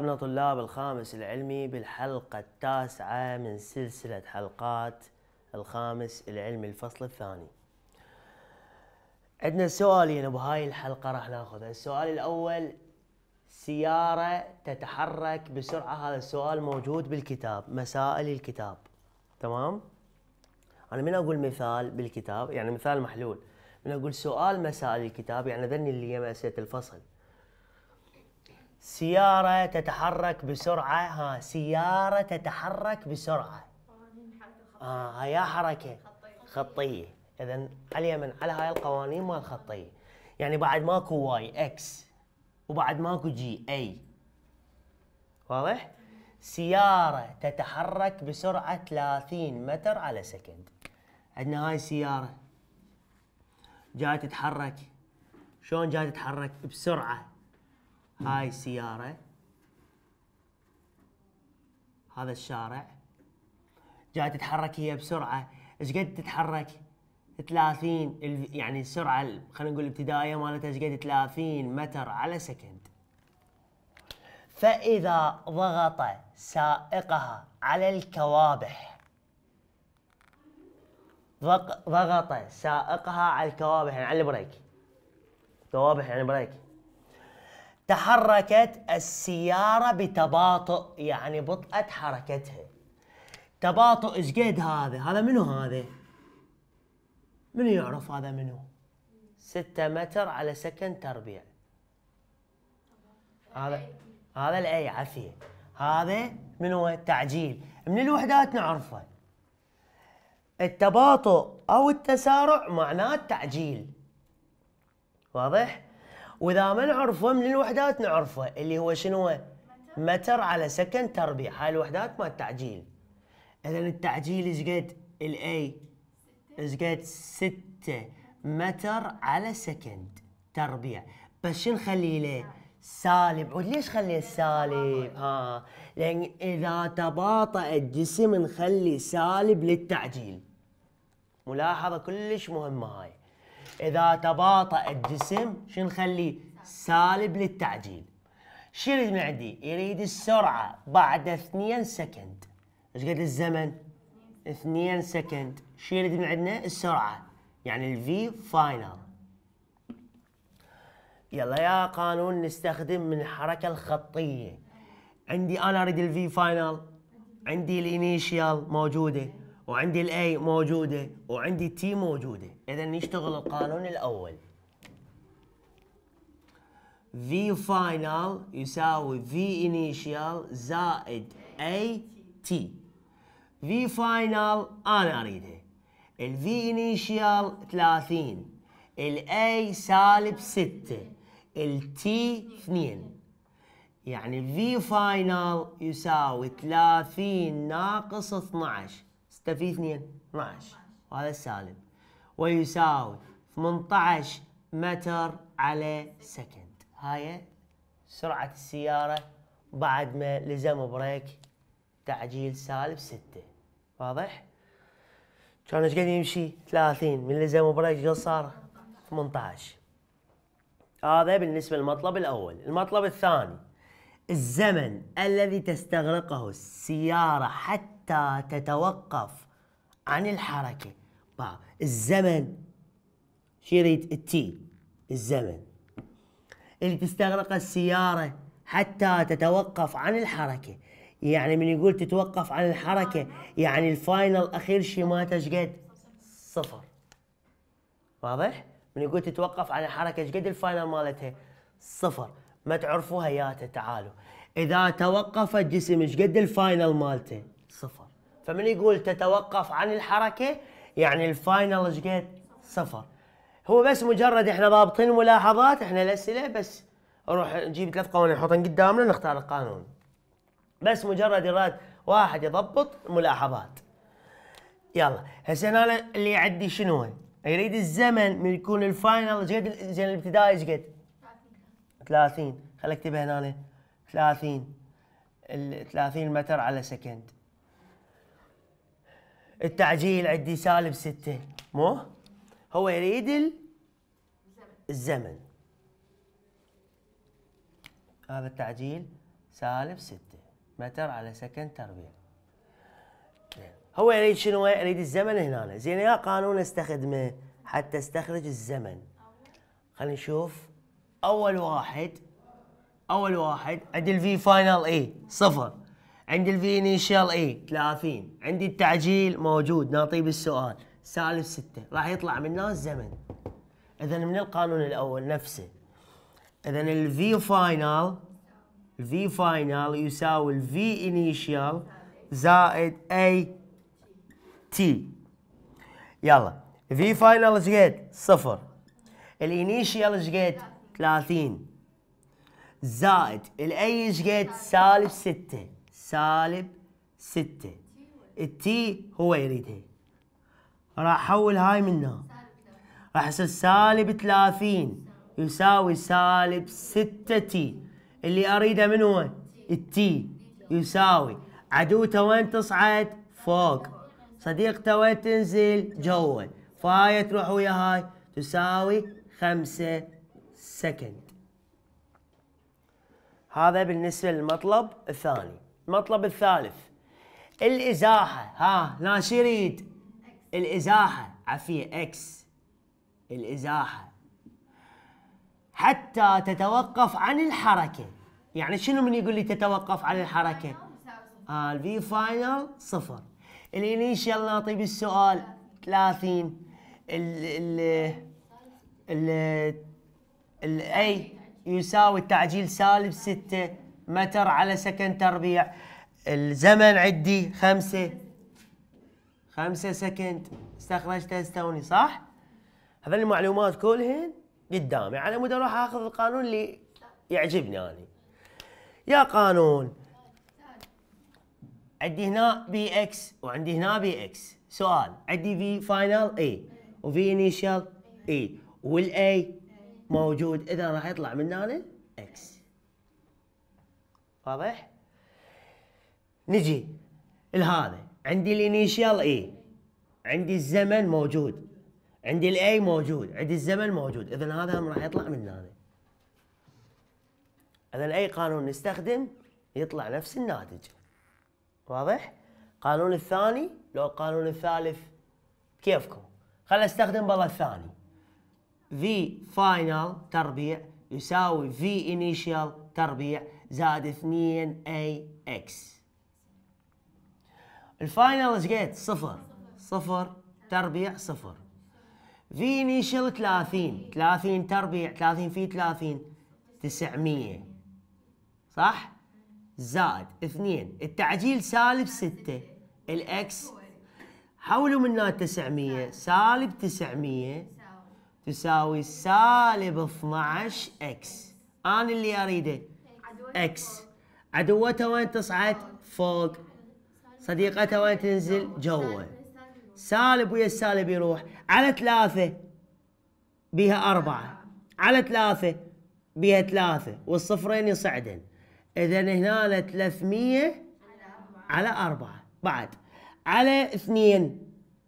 أصحابنا طلاب الخامس العلمي بالحلقة التاسعة من سلسلة حلقات الخامس العلمي الفصل الثاني عندنا سؤالين بهاي الحلقة راح ناخذها السؤال الأول سيارة تتحرك بسرعة هذا السؤال موجود بالكتاب مسائل الكتاب تمام أنا من أقول مثال بالكتاب يعني مثال محلول من أقول سؤال مسائل الكتاب يعني ذني اللي هي مأسة الفصل سيارة تتحرك بسرعة ها سيارة تتحرك بسرعة اه هيا حركة خطية اذا عليها من على هاي القوانين مال خطية يعني بعد ماكو واي اكس وبعد ماكو جي اي واضح؟ سيارة تتحرك بسرعة 30 متر على سكند عندنا هاي السيارة جاي تتحرك شلون جاي تتحرك بسرعة هاي سيارة هذا الشارع جاي تتحرك هي بسرعة ايش قد تتحرك 30 يعني السرعة خلينا نقول الابتدائية مالتها ايش قد 30 متر على سكند فإذا ضغط سائقها على الكوابح ضغط سائقها على الكوابح يعني على البريك كوابح يعني بريك تحركت السيارة بتباطؤ يعني بطئة حركتها تباطؤ ايش قد هذا؟ هذا منو هذا؟ منو يعرف هذا منو؟ ستة متر على سكن تربيع هذا هذا الاي عافية هذا من هو التعجيل من الوحدات نعرفه التباطؤ او التسارع معناه التعجيل واضح؟ واذا ما نعرفه من الوحدات نعرفه اللي هو شنو متر على سكند تربيع هاي الوحدات مال التعجيل اذا التعجيل ايش قد الاي ايش قد 6 متر على سكند تربيع بس شو نخليه له سالب وليش خلي السالب ها لان اذا تباطأ الجسم نخلي سالب للتعجيل ملاحظه كلش مهمه هاي اذا تباطا الجسم شو نخليه سالب للتعجيل شو يريد من عندي يريد السرعه بعد 2 سكند ايش قد الزمن 2 سكند شو يريد من عندنا السرعه يعني الفي فاينل يلا يا قانون نستخدم من الحركه الخطيه عندي انا اريد الفي فاينل عندي الانيشيال موجوده وعندي الاي موجوده وعندي تي موجوده اذا يشتغل القانون الاول V فاينال يساوي V initial زائد A T V فاينال أنا أريده الفي V initial 30 الاي A سالب 6 التي T 2 يعني V final يساوي 30 ناقص 12 تستفيد 2 12 وهذا السالب ويساوي 18 متر على سكند هاي سرعة السيارة بعد ما لزم بريك تعجيل سالب 6 واضح؟ كان ايش قد يمشي؟ 30 من لزم بريك قد صار؟ 18 هذا بالنسبة للمطلب الأول المطلب الثاني الزمن الذي تستغرقه السيارة حتى تتوقف عن الحركة الزمن يريد التي الزمن اللي تستغرق السيارة حتى تتوقف عن الحركة يعني من يقول تتوقف عن الحركة يعني الفاينل أخير شي مالته شقد صفر واضح؟ من يقول تتوقف عن الحركة شقد الفاينل مالتها صفر ما تعرفوها ياته تعالوا اذا توقف الجسم ايش قد الفاينل مالته صفر فمن يقول تتوقف عن الحركه يعني الفاينل ايش قد صفر هو بس مجرد احنا ضابطين ملاحظات احنا الاسئله بس نروح نجيب ثلاث قوانين نحطهم قدامنا نختار القانون بس مجرد يراد واحد يضبط ملاحظات يلا هسه انا اللي عندي شنو يريد الزمن من يكون الفاينل ايش قد زين الابتدائي ايش قد 30 خلي اكتبها هنا 30 ال 30 متر على سكند التعجيل عندي سالب 6 مو هو يريد الزمن هذا التعجيل سالب 6 متر على سكند تربيع هو يريد شنو يريد الزمن هنا زين يا قانون استخدمه حتى استخرج الزمن خلينا نشوف اول واحد اول واحد عند الفي فاينل اي صفر عند الفي انيشال اي 30 عندي التعجيل موجود نعطيه بالسؤال سالب 6 راح يطلع منه الزمن اذا من القانون الاول نفسه اذا الفي فاينل الفي فاينل يساوي الفي انيشال زائد اي تي يلا في فاينل ايش قد؟ صفر الانيشال ايش قد؟ 30 زائد الاي شقد سالب 6 سالب 6 التي هو يريدها راح احول هاي منها راح يصير سالب 30 يساوي سالب 6 تي اللي اريده من هو التي يساوي عدوته وين تصعد فوق صديقته وين تنزل جوا فهاي تروح ويا هاي تساوي 5 second هذا بالنسبة للمطلب الثاني المطلب الثالث الإزاحة ها لا شريد الإزاحة عفية اكس الإزاحة حتى تتوقف عن الحركة يعني شنو من يقول لي تتوقف عن الحركة آه الفي فاينل صفر الانيشال نعطي بالسؤال 30 ال ال ال الاي يساوي التعجيل سالب 6 متر على سكن تربيع الزمن عندي خمسة خمسة سكند استخرجتها استوني صح؟ هذول المعلومات كلهن قدامي على مود اروح اخذ القانون اللي يعجبني انا يا قانون عندي هنا بي اكس وعندي هنا بي اكس سؤال عندي في فاينل اي وفي انيشال اي والاي موجود اذا راح يطلع من هنا اكس واضح نجي لهذا عندي الانيشال اي عندي الزمن موجود عندي الاي موجود عندي الزمن موجود اذا هذا هم راح يطلع من هنا اذا اي قانون نستخدم يطلع نفس الناتج واضح قانون الثاني لو القانون الثالث كيفكم خل استخدم بالله الثاني V final تربيع يساوي V initial تربيع زائد 2 اي اكس الفاينل ايش قد؟ صفر صفر تربيع صفر V initial 30 30 تربيع 30 في 30 900 صح؟ زائد 2 التعجيل سالب 6 الاكس حولوا منها 900 سالب 900 تساوي سالب 12 اكس انا اللي اريده اكس عدوته وين تصعد فوق صديقته وين تنزل جوا سالب ويا السالب يروح على ثلاثة بها أربعة على ثلاثة بها ثلاثة والصفرين يصعدن إذا هنا 300 على أربعة بعد على اثنين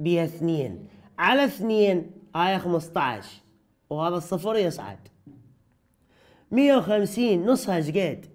بها اثنين على اثنين آية 15 وهذا الصفر يصعد 150 نصها ايش قد؟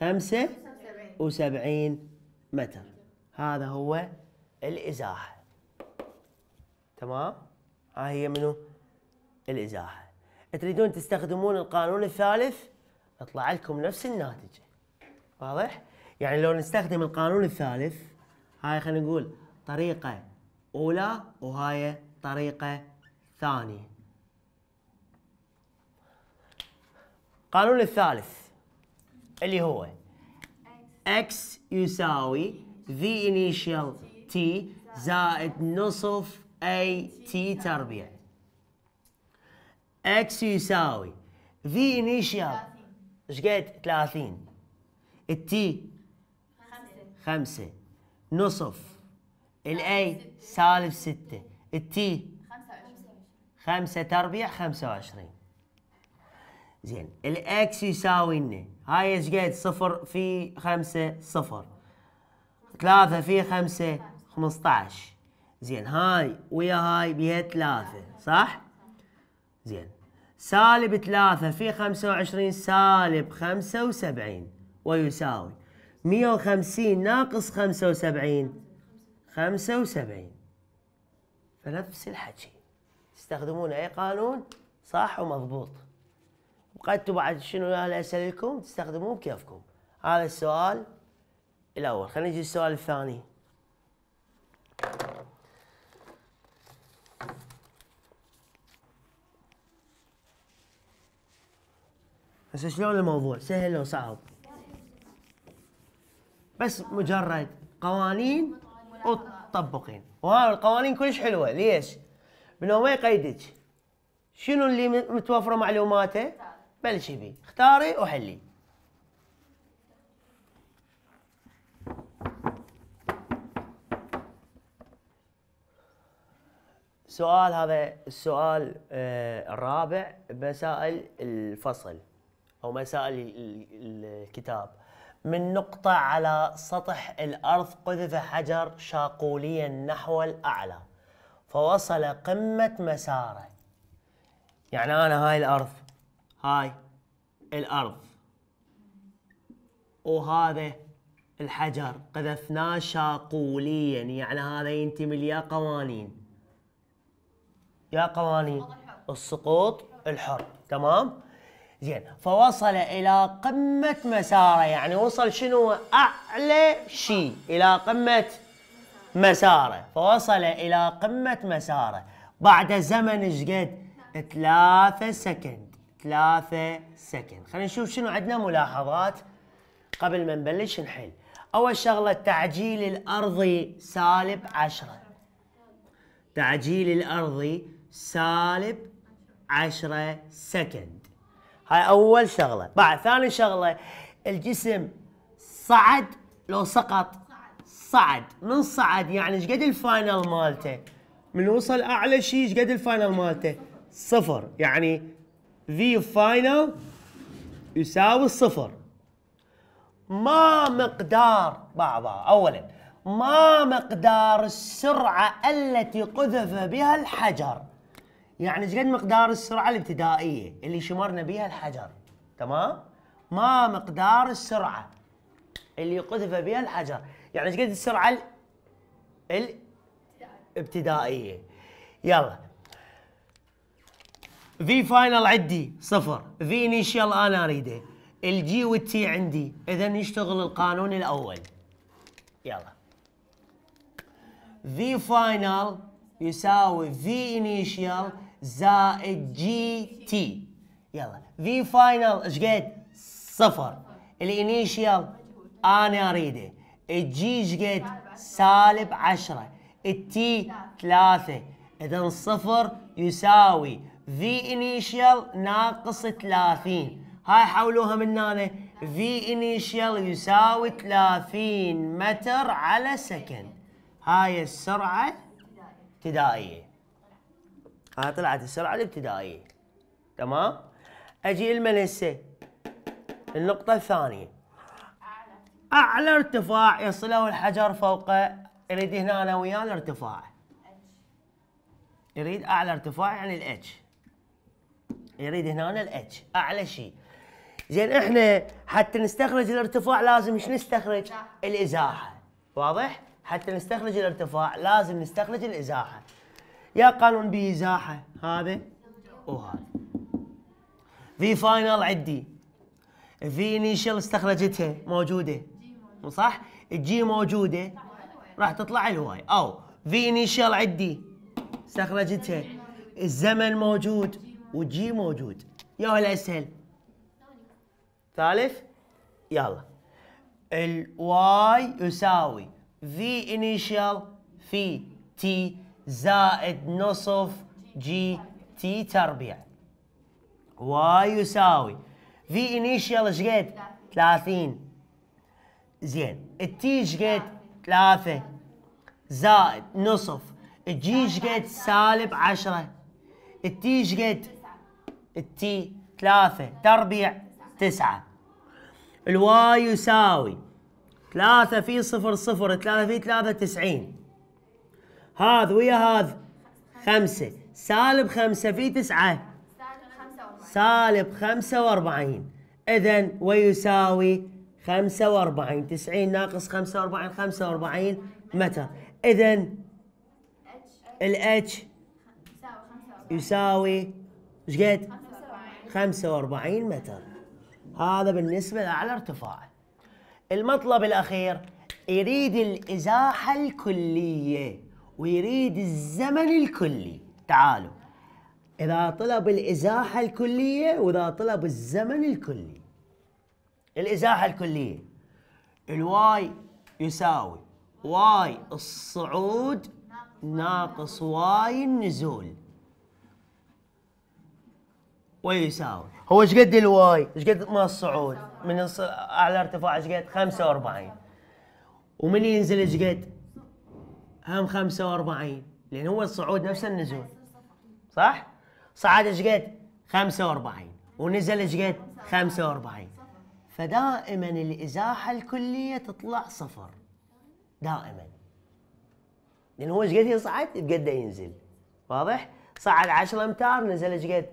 75 متر هذا هو الإزاحة تمام ها هي منو الإزاحة تريدون تستخدمون القانون الثالث يطلع لكم نفس الناتج واضح يعني لو نستخدم القانون الثالث هاي خلينا نقول طريقة أولى وهاي طريقة ثانية القانون الثالث اللي هو x يساوي the initial t زائد نصف a t تربيع x يساوي the initial ايش قد 30 التي خمسة نصف الاي سالب ستة التي 25 5 تربيع 25 زين الاكس يساوي لنا هاي ايش قد صفر في 5 صفر 3 في 5 15 زين هاي ويا هاي بيها 3 صح؟ زين سالب 3 في 25 سالب 75 ويساوي 150 ناقص 75 75 فنفس الحكي تستخدمون اي قانون صح ومضبوط وقد بعد شنو انا اسالكم تستخدموه بكيفكم هذا السؤال الاول خلينا نجي السؤال الثاني بس شلون الموضوع سهل لو صعب بس مجرد قوانين تطبقين وهذه القوانين كلش حلوه ليش؟ هو ما يقيدك شنو اللي متوفره معلوماته؟ بلشي بي اختاري وحلي سؤال هذا السؤال آه، الرابع مسائل الفصل او مسائل الكتاب من نقطة على سطح الأرض قذف حجر شاقوليا نحو الأعلى فوصل قمة مساره يعني أنا هاي الأرض هاي الأرض وهذا الحجر قذفناه شاقوليا يعني هذا ينتمي ليا قوانين يا قوانين السقوط الحر تمام زين فوصل الى قمه مساره يعني وصل شنو اعلى شيء الى قمه مساره فوصل الى قمه مساره بعد زمن ايش قد؟ ثلاثة سكند ثلاثة سكند خلينا نشوف شنو عندنا ملاحظات قبل ما نبلش نحل أول شغلة التعجيل الأرضي سالب عشرة تعجيل الأرضي سالب عشرة سكند هاي اول شغله بعد ثاني شغله الجسم صعد لو سقط صعد من صعد يعني ايش قد الفاينل مالته من وصل اعلى شيء ايش قد الفاينل مالته صفر يعني في فاينل يساوي الصفر ما مقدار بعضها اولا ما مقدار السرعه التي قذف بها الحجر يعني ايش قد مقدار السرعه الابتدائيه اللي شمرنا بها الحجر تمام ما مقدار السرعه اللي قذف بها الحجر يعني ايش قد السرعه ال... الابتدائيه يلا في فاينل عندي صفر في انيشال انا اريده الجي والتي عندي اذا يشتغل القانون الاول يلا في فاينل يساوي في انيشال زائد جي تي يلا في فاينل ايش قد؟ صفر الانيشيال انا اريده الجي ايش قد؟ سالب 10 التي 3 اذا صفر يساوي في انيشيال ناقص 30 هاي حولوها من هنا في انيشيال يساوي 30 متر على سكند هاي السرعه ابتدائيه ها طلعت السرعه الابتدائيه تمام اجي لمن هسه النقطه الثانيه اعلى ارتفاع يصله الحجر فوقه اريد هنا انا وياه الارتفاع يريد اعلى ارتفاع يعني الاتش يريد هنا الاتش اعلى شيء زين احنا حتى نستخرج الارتفاع لازم ايش نستخرج؟ الازاحه واضح؟ حتى نستخرج الارتفاع لازم نستخرج الازاحه يا قانون بإزاحة هذا وهذا في فاينل عندي في انيشال استخرجتها موجودة صح الجي موجودة راح تطلع الواي أو في انيشال عندي استخرجتها الزمن موجود والجي موجود يا هلا اسهل ثالث يلا الواي يساوي في انيشال في تي زائد نصف جي تي تربيع واي يساوي في انيشال ايش قد؟ 30 زين التي ايش قد؟ 3 زائد نصف الجي ايش قد؟ سالب 10 التي ايش قد؟ التي 3 تربيع 9 الواي يساوي 3 في 0 0 3 في 3 90 هذا ويا هذا خمسة سالب خمسة في تسعة سالب خمسة واربعين إذن ويساوي خمسة واربعين تسعين ناقص خمسة واربعين خمسة واربعين متر إذا الاتش يساوي ايش خمسة واربعين متر هذا بالنسبة لأعلى ارتفاع المطلب الأخير يريد الإزاحة الكلية ويريد الزمن الكلي تعالوا إذا طلب الإزاحة الكلية وإذا طلب الزمن الكلي الإزاحة الكلية الواي يساوي واي الصعود ناقص واي النزول ويساوي هو ايش قد الواي؟ ايش قد ما الصعود؟ من اعلى ارتفاع ايش قد؟ 45 ومن ينزل ايش قد؟ هم 45 لان هو الصعود نفس إيه، النزول صح صعد ايش قد 45 ونزل ايش قد 45 فدائما الازاحه الكليه تطلع صفر دائما لان هو ايش قد يصعد قد ينزل واضح صعد 10 امتار نزل ايش قد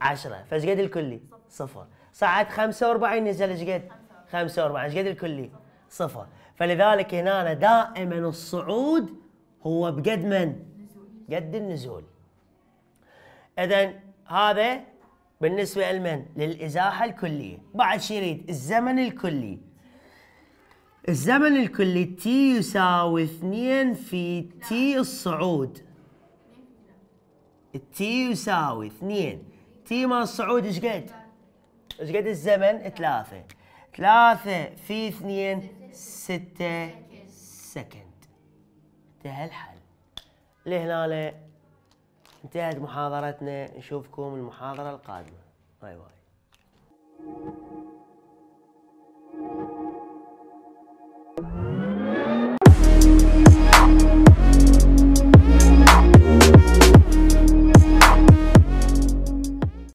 10 فايش قد الكلي صفر صعد 45 نزل ايش قد 45 ايش قد الكلي صفر فلذلك هنا دائما الصعود هو بقد من؟ قد النزول اذا هذا بالنسبه لمن؟ للازاحه الكليه بعد شو يريد؟ الزمن الكلي الزمن الكلي تي يساوي 2 في تي الصعود تي يساوي 2 تي مال الصعود ايش قد؟ ايش قد الزمن؟ ثلاثة ثلاثة في اثنين ستة سكند انتهى الحل لهنا انتهت محاضرتنا نشوفكم المحاضرة القادمة باي باي thank you